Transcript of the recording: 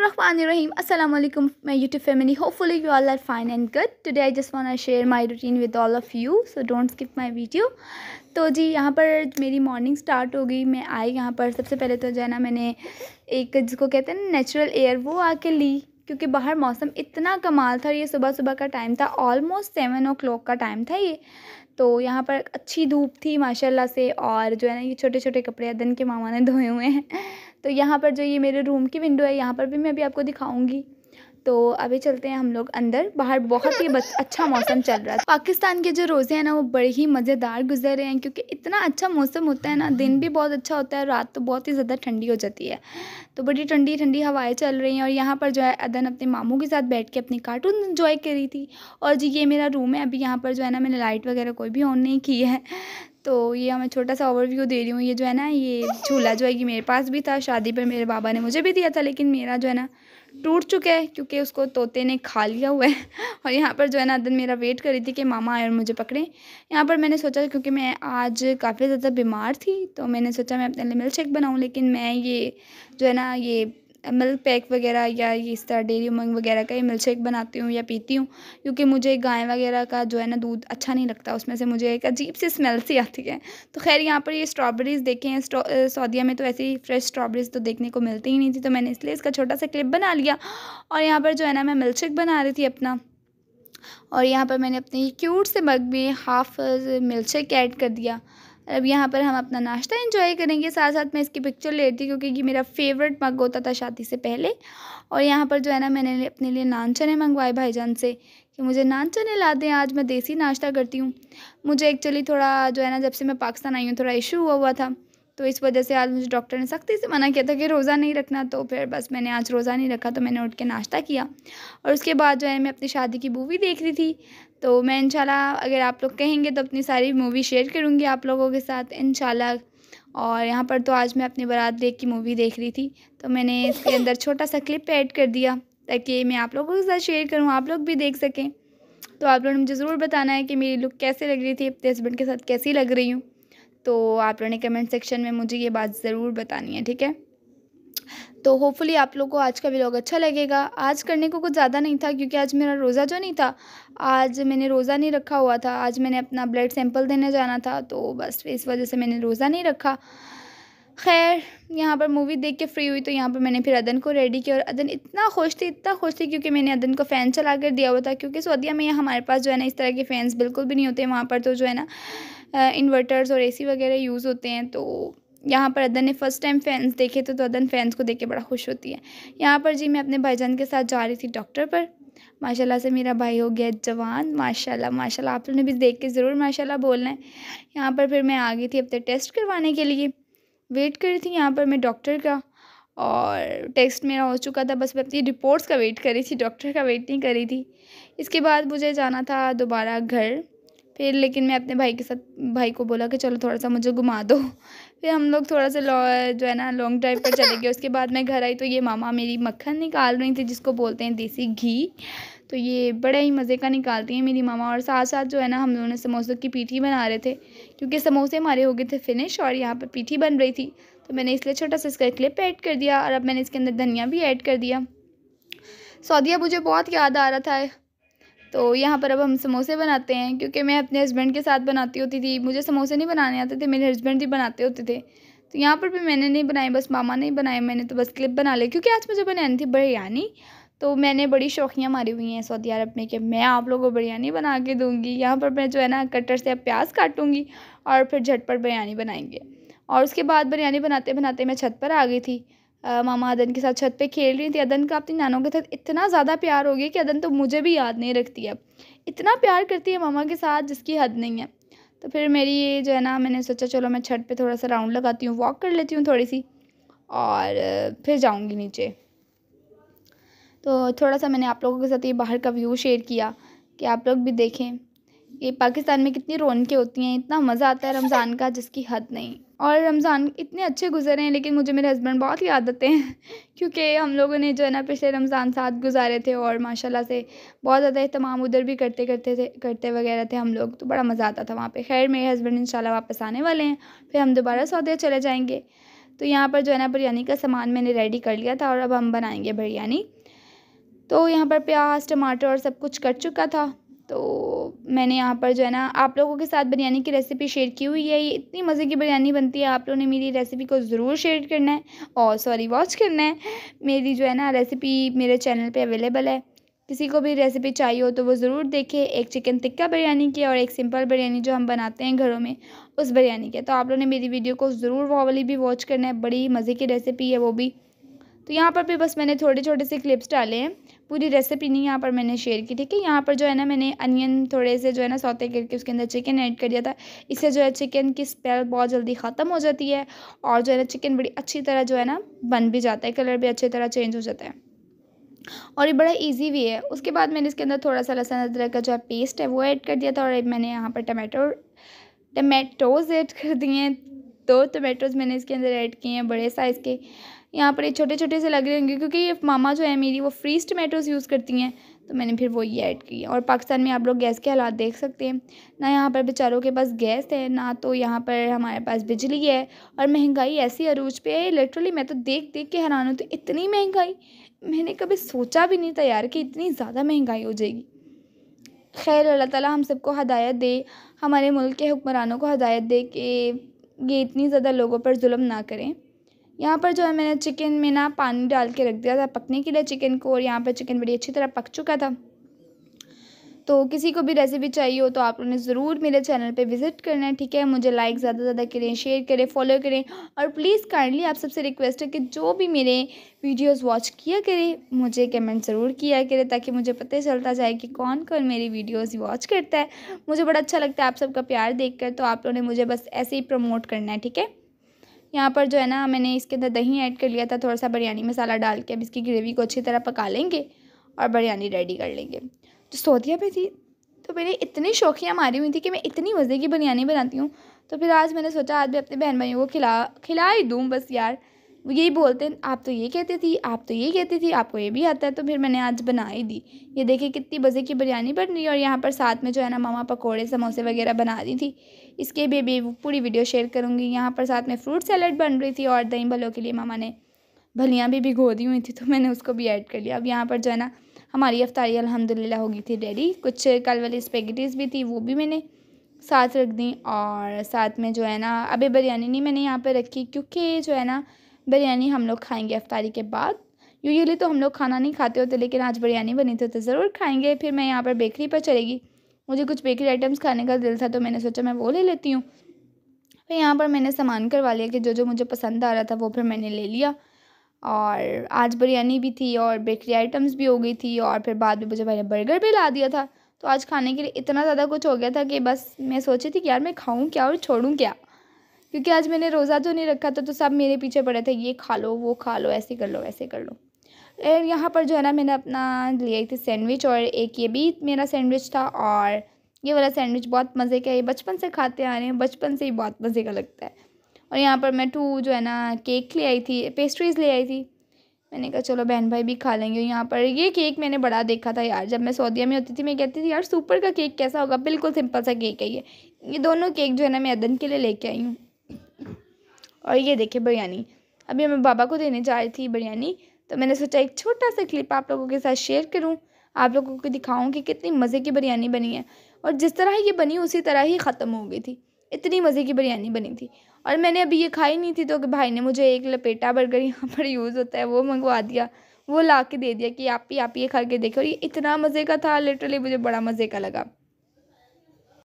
बिस्मिल्लाम असलम मैं YouTube family hopefully you all are fine and good today I just want to share my routine with all of you so don't skip my video तो जी यहाँ पर मेरी morning start हो गई मैं आई यहाँ पर सबसे पहले तो जो है ना मैंने एक जिसको कहते हैं नेचुरल एयर वो आके ली क्योंकि बाहर मौसम इतना कमाल था ये सुबह सुबह का टाइम था ऑलमोस्ट सेवन ओ क्लॉक का टाइम था ये तो यहाँ पर अच्छी धूप थी माशाल्लाह से और जो है ना ये छोटे छोटे कपड़े अदन के मामा ने धोए हुए हैं तो यहाँ पर जो ये मेरे रूम की विंडो है यहाँ पर भी मैं अभी आपको दिखाऊँगी तो अभी चलते हैं हम लोग अंदर बाहर बहुत ही अच्छा मौसम चल रहा है पाकिस्तान के जो रोज़े हैं ना वो बड़े ही मज़ेदार गुजर रहे हैं क्योंकि इतना अच्छा मौसम होता है ना दिन भी बहुत अच्छा होता है रात तो बहुत ही ज़्यादा ठंडी हो जाती है तो बड़ी ठंडी ठंडी हवाएं चल रही हैं और यहाँ पर जो है अदन अपने मामू के साथ बैठ के अपनी कार्टून इन्जॉय करी थी और जी ये मेरा रूम है अभी यहाँ पर जो है ना मैंने लाइट वगैरह कोई भी ऑन नहीं की है तो ये हमें छोटा सा ओवरव्यू दे रही हूँ ये जो है ना ये झूला जो है कि मेरे पास भी था शादी पर मेरे बाबा ने मुझे भी दिया था लेकिन मेरा जो है ना टूट चुका है क्योंकि उसको तोते ने खा लिया हुआ है और यहाँ पर जो है ना दिन मेरा वेट कर रही थी कि मामा आए और मुझे पकड़े यहाँ पर मैंने सोचा क्योंकि मैं आज काफ़ी ज़्यादा बीमार थी तो मैंने सोचा मैं अपने लिए मिल्क शेक बनाऊँ लेकिन मैं ये जो है ना ये मिल्क मतलब पैक वगैरह या इस तरह डेरी उमंग वगैरह का ये मिल्क शेक बनाती हूँ या पीती हूँ क्योंकि मुझे गाय वगैरह का जो है ना दूध अच्छा नहीं लगता उसमें से मुझे एक अजीब सी स्मेल सी आती है तो खैर यहाँ पर ये स्ट्रॉबेरीज़ देखे हैं सऊदीया में तो ऐसी फ्रेश स्ट्रॉबेरीज़ तो देखने को मिलती ही नहीं थी तो मैंने इसलिए इसका छोटा सा क्लिप बना लिया और यहाँ पर जो है ना मैं मिल्क शेक बना रही थी अपना और यहाँ पर मैंने अपने क्यूट से मग में हाफ मिल्क शेक ऐड कर दिया अब यहाँ पर हम अपना नाश्ता इंजॉय करेंगे साथ साथ मैं इसकी पिक्चर लेती हूँ क्योंकि ये मेरा फेवरेट मग होता था शादी से पहले और यहाँ पर जो है ना मैंने अपने लिए नान चने मंगवाए भाईजान से कि मुझे नान चने ला दें आज मैं देसी नाश्ता करती हूँ मुझे एक्चुअली थोड़ा जो है ना जब से मैं पाकिस्तान आई हूँ थोड़ा इशू हुआ हुआ था तो इस वजह से आज मुझे डॉक्टर ने सख्ती से मना किया था कि रोज़ा नहीं रखना तो फिर बस मैंने आज रोज़ा नहीं रखा तो मैंने उठ के नाश्ता किया और उसके बाद जो है मैं अपनी शादी की मूवी देख रही थी तो मैं इनशाला अगर आप लोग कहेंगे तो अपनी सारी मूवी शेयर करूँगी आप लोगों के साथ इन और यहाँ पर तो आज मैं अपनी बारात देख की मूवी देख रही थी तो मैंने इसके अंदर छोटा सा क्लिप ऐड कर दिया ताकि मैं आप लोगों के साथ शेयर करूँ आप लोग भी देख सकें तो आप लोगों ने मुझे ज़रूर बताना है कि मेरी लुक कैसे लग रही थी अपने हस्बैंड के साथ कैसी लग रही हूँ तो आप लोगों ने कमेंट सेक्शन में मुझे ये बात ज़रूर बतानी है ठीक है तो होपफुली आप लोग को आज का व्लॉग अच्छा लगेगा आज करने को कुछ ज़्यादा नहीं था क्योंकि आज मेरा रोज़ा जो नहीं था आज मैंने रोज़ा नहीं रखा हुआ था आज मैंने अपना ब्लड सैंपल देने जाना था तो बस इस वजह से मैंने रोज़ा नहीं रखा खैर यहाँ पर मूवी देख के फ्री हुई तो यहाँ पर मैंने फिर अदन को रेडी किया और अदन इतना खुश थी इतना खुश थी क्योंकि मैंने अदन को फ़ैन चला कर दिया हुआ था क्योंकि सऊदिया में हमारे पास जो है ना इस तरह के फ़ैन्स बिल्कुल भी नहीं होते वहाँ पर तो जो है ना इन्वर्टर्स और सी वगैरह यूज़ होते हैं तो यहाँ पर अदन ने फ़र्स्ट टाइम फैंस देखे थे तो अदन फैंस को देख के बड़ा खुश होती है यहाँ पर जी मैं अपने भाईजान के साथ जा रही थी डॉक्टर पर माशाल्लाह से मेरा भाई हो गया जवान माशाल्लाह माशाल्लाह आप लोगों ने भी देख के ज़रूर माशाल्लाह बोलना है यहाँ पर फिर मैं आ गई थी अपने टेस्ट करवाने के लिए वेट कर रही थी यहाँ पर मैं डॉक्टर का और टेस्ट मेरा हो चुका था बस मैं अपनी रिपोर्ट्स का वेट कर रही थी डॉक्टर का वेट नहीं कर रही थी इसके बाद मुझे जाना था दोबारा घर फिर लेकिन मैं अपने भाई के साथ भाई को बोला कि चलो थोड़ा सा मुझे घुमा दो फिर हम लोग थोड़ा सा जो है ना लॉन्ग ड्राइव पर चले गए उसके बाद मैं घर आई तो ये मामा मेरी मक्खन निकाल रही थी जिसको बोलते हैं देसी घी तो ये बड़ा ही मज़े का निकालती हैं मेरी मामा और साथ साथ जो है ना हम लोगों ने समोसों की पीठी बना रहे थे क्योंकि समोसे हमारे हो गए थे फिनिश और यहाँ पर पीठी बन रही थी तो मैंने इसलिए छोटा सा इसका क्लिप ऐड कर दिया और अब मैंने इसके अंदर धनिया भी ऐड कर दिया सऊदिया मुझे बहुत याद आ रहा था तो यहाँ पर अब हम समोसे बनाते हैं क्योंकि मैं अपने हस्बैंड के साथ बनाती होती थी मुझे समोसे नहीं बनाने आते थे मेरे हस्बैंड भी बनाते होते थे तो यहाँ पर भी मैंने नहीं बनाए बस मामा ने बनाए मैंने तो बस क्लिप बना लिया क्योंकि आज मुझे बनानी थी बिरयानी तो मैंने बड़ी शौकियाँ मारी हुई हैं सऊदी अरब में कि मैं आप लोगों को बिरयानी बना के दूँगी यहाँ पर मैं जो है ना कटर से प्याज काटूँगी और फिर झटपट बिरयानी बनाएंगे और उसके बाद बिरयानी बनाते बनाते मैं छत पर आ गई थी आ, मामा अदन के साथ छत पे खेल रही थी अदन का अपनी नानों के साथ इतना ज़्यादा प्यार हो गया कि अदन तो मुझे भी याद नहीं रखती अब इतना प्यार करती है मामा के साथ जिसकी हद नहीं है तो फिर मेरी ये जो है ना मैंने सोचा चलो मैं छत पे थोड़ा सा राउंड लगाती हूँ वॉक कर लेती हूँ थोड़ी सी और फिर जाऊँगी नीचे तो थोड़ा सा मैंने आप लोगों के साथ ये बाहर का व्यू शेयर किया कि आप लोग भी देखें ये पाकिस्तान में कितनी रौनकें होती हैं इतना मज़ा आता है रमज़ान का जिसकी हद नहीं और रमज़ान इतने अच्छे गुजरे हैं लेकिन मुझे मेरे हस्बैंड बहुत याद आते हैं क्योंकि हम लोगों ने जो है ना पिछले रमज़ान साथ गुजारे थे और माशाल्लाह से बहुत ज़्यादा अहतमाम उधर भी करते करते थे करते वगैरह थे हम लोग तो बड़ा मज़ा आता था वहाँ पर खैर मेरे हस्बैंड इन वापस आने वाले हैं फिर हम दोबारा सौदे चले जाएँगे तो यहाँ पर जो है ना बिरयानी का सामान मैंने रेडी कर लिया था और अब हम बनाएँगे बिरयानी तो यहाँ पर प्याज टमाटर और सब कुछ कट चुका था तो मैंने यहाँ पर जो है ना आप लोगों के साथ बिरयानी की रेसिपी शेयर की हुई है ये इतनी मज़े की बिरयानी बनती है आप लोगों ने मेरी रेसिपी को ज़रूर शेयर करना है और सॉरी वॉच करना है मेरी जो है ना रेसिपी मेरे चैनल पे अवेलेबल है किसी को भी रेसिपी चाहिए हो तो वो ज़रूर देखे एक चिकन टिक्का बिरयानी की और एक सिंपल बिरयानी जो हम बनाते हैं घरों में उस बिरयानी की तो आप लोगों ने मेरी वीडियो को ज़रूर वो वाली भी वॉच करना है बड़ी मज़े की रेसिपी है वो भी तो यहाँ पर भी बस मैंने थोड़े छोटे से क्लिप्स डाले हैं पूरी रेसिपी नहीं यहाँ पर मैंने शेयर की ठीक है यहाँ पर जो है ना मैंने अनियन थोड़े से जो है ना सौते करके उसके अंदर चिकन ऐड कर दिया था इससे जो है चिकन की स्पेल बहुत जल्दी ख़त्म हो जाती है और जो है ना चिकन बड़ी अच्छी तरह जो है ना बन भी जाता है कलर भी अच्छी तरह चेंज हो जाता है और ये बड़ा इजी भी है उसके बाद मैंने इसके अंदर थोड़ा सा लहसुन अदरक का जो पेस्ट है वो ऐड कर दिया था और मैंने यहाँ पर टमाटो टमाटोज़ ऐड कर दिए हैं दो टमाटोज़ मैंने इसके अंदर ऐड किए हैं बड़े साइज़ के यहाँ पर ये छोटे छोटे से लग रहे होंगे क्योंकि ये मामा जो है मेरी वो फ्रीज टमेटोज़ यूज़ करती हैं तो मैंने फिर वो ये ऐड किया और पाकिस्तान में आप लोग गैस के हालात देख सकते हैं ना यहाँ पर बेचारों के पास गैस है ना तो यहाँ पर हमारे पास बिजली है और महंगाई ऐसी अरूज पे है लिटरली मैं तो देख देख के हैरान हूँ तो इतनी महंगाई मैंने कभी सोचा भी नहीं था यार कि इतनी ज़्यादा महंगाई हो जाएगी खैर अल्लाह ताला हम सबको हदायत दे हमारे मुल्क के हुक्मरानों को हदायत दे कि ये इतनी ज़्यादा लोगों पर जुल्म ना करें यहाँ पर जो है मैंने चिकन में ना पानी डाल के रख दिया था पकने के लिए चिकन को और यहाँ पर चिकन बड़ी अच्छी तरह पक चुका था तो किसी को भी रेसिपी चाहिए हो तो आप उन्हें ज़रूर मेरे चैनल पे विज़िट करना है ठीक है मुझे लाइक ज़्यादा से ज़्यादा करें शेयर करें फॉलो करें और प्लीज़ काइंडली आप सबसे रिक्वेस्ट है कि जो भी मेरे वीडियोस वॉच किया करें मुझे कमेंट ज़रूर किया करें ताकि मुझे पता चलता जाए कि कौन कौन मेरी वीडियोज़ वॉच करता है मुझे बड़ा अच्छा लगता है आप सबका प्यार देख कर, तो आप लोगों ने मुझे बस ऐसे ही प्रमोट करना है ठीक है यहाँ पर जो है ना मैंने इसके अंदर दही ऐड कर लिया था थोड़ा सा बिरयानी मसाला डाल के अब इसकी ग्रेवी को अच्छी तरह पका लेंगे और बिरयानी रेडी कर लेंगे जो तो सऊदिया पे थी तो मैंने इतनी शौकियाँ मारी हुई थी कि मैं इतनी मज़े की बिरयानी बनाती हूँ तो फिर आज मैंने सोचा आज मैं अपने बहन भाइयों को खिला खिला ही दूँ बस यार यही बोलते हैं आप तो ये कहती थी आप तो ये कहती थी आपको ये भी आता है तो फिर मैंने आज बना ही दी ये देखिए कितनी बजे की बिरयानी बन रही है और यहाँ पर साथ में जो है ना मामा पकौड़े समोसे वगैरह बना दी थी इसके भी भी पूरी वीडियो शेयर करूँगी यहाँ पर साथ में फ्रूट सैलड बन रही थी और दही भलों के लिए मामा ने भलियाँ भी भिगो दी हुई थी तो मैंने उसको भी ऐड कर लिया अब यहाँ पर जो है ना हमारी अफ्तारी अलहमदिल्ला हो गई थी डैडी कुछ कल वाली स्पेगटीज़ भी थी वो भी मैंने साथ रख दी और साथ में जो है ना अभी बिरयानी नहीं मैंने यहाँ पर रखी क्योंकि जो है ना बिरयानी हम लोग खाएंगे अफ्तारी के बाद यूजली तो हम लोग खाना नहीं खाते होते लेकिन आज बिरयानी बनी थी तो ज़रूर खाएंगे फिर मैं यहाँ पर बेकरी पर चलेगी मुझे कुछ बेकरी आइटम्स खाने का दिल था तो मैंने सोचा मैं वो ले लेती हूँ फिर यहाँ पर मैंने सामान करवा लिया कि जो जो मुझे पसंद आ रहा था वो फिर मैंने ले लिया और आज बिरयानी भी थी और बेकरी आइटम्स भी हो गई थी और फिर बाद में मुझे मैंने बर्गर भी ला दिया था तो आज खाने के लिए इतना ज़्यादा कुछ हो गया था कि बस मैं सोची थी कि यार मैं खाऊँ क्या और छोड़ूँ क्या क्योंकि आज मैंने रोज़ा जो तो नहीं रखा था तो सब मेरे पीछे पड़े थे ये खा लो वो खा लो ऐसे कर लो वैसे कर लो एंड यहाँ पर जो है ना मैंने अपना आई थी सैंडविच और एक ये भी मेरा सैंडविच था और ये वाला सैंडविच बहुत मज़े का है बचपन से खाते आ रहे हैं बचपन से ही बहुत मज़े का लगता है और यहाँ पर मैं टू जो है ना केक ले आई थी पेस्ट्रीज़ ले आई थी मैंने कहा चलो बहन भाई भी खा लेंगे यहाँ पर ये केक मैंने बड़ा देखा था यार जब मैं सऊदीया में होती थी मैं कहती थी यार सुपर का केक कैसा होगा बिल्कुल सिंपल सा केक है ये ये दोनों केक जो है ना मैं अदन के लिए लेके आई हूँ और ये देखिए बिरयानी अभी मैं बाबा को देने जा रही थी बिरयानी तो मैंने सोचा एक छोटा सा क्लिप आप लोगों के साथ शेयर करूँ आप लोगों को दिखाऊँ कि कितनी मज़े की बिरयानी बनी है और जिस तरह ये बनी उसी तरह ही ख़त्म हो गई थी इतनी मज़े की बिरयानी बनी थी और मैंने अभी ये खाई नहीं थी तो भाई ने मुझे एक लपेटा बर्गर यहाँ पर यूज़ होता है वो मंगवा दिया वो ला के दे दिया कि आप ही आप ये खा के देखो और ये इतना मज़े का था लिटरली मुझे बड़ा मज़े का लगा